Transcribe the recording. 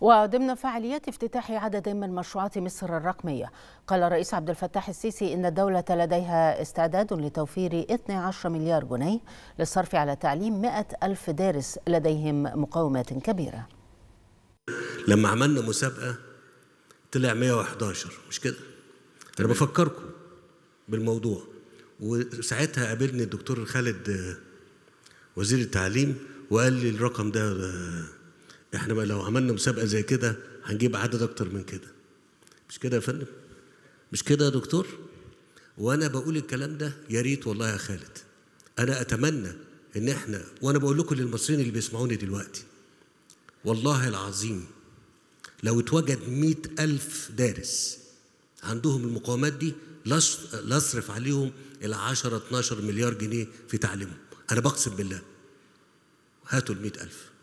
وضمن فعاليات افتتاح عدد من مشروعات مصر الرقمية قال الرئيس عبد الفتاح السيسي إن الدولة لديها استعداد لتوفير 12 مليار جنيه للصرف على تعليم 100 ألف دارس لديهم مقاومات كبيرة لما عملنا مسابقة طلع 111 مش كده أنا بفكركم بالموضوع وساعتها قابلني الدكتور خالد آه، وزير التعليم وقال لي الرقم ده آه، احنا بقى لو عملنا مسابقه زي كده هنجيب عدد اكتر من كده مش كده يا فندم مش كده يا دكتور وانا بقول الكلام ده يا ريت والله يا خالد انا اتمنى ان احنا وانا بقول لكم للمصريين اللي بيسمعوني دلوقتي والله العظيم لو اتوجد مئة ألف دارس عندهم المقاومات دي لاصرف عليهم ال 10 12 مليار جنيه في تعليمهم أنا بقسم بالله هاتوا ال 100000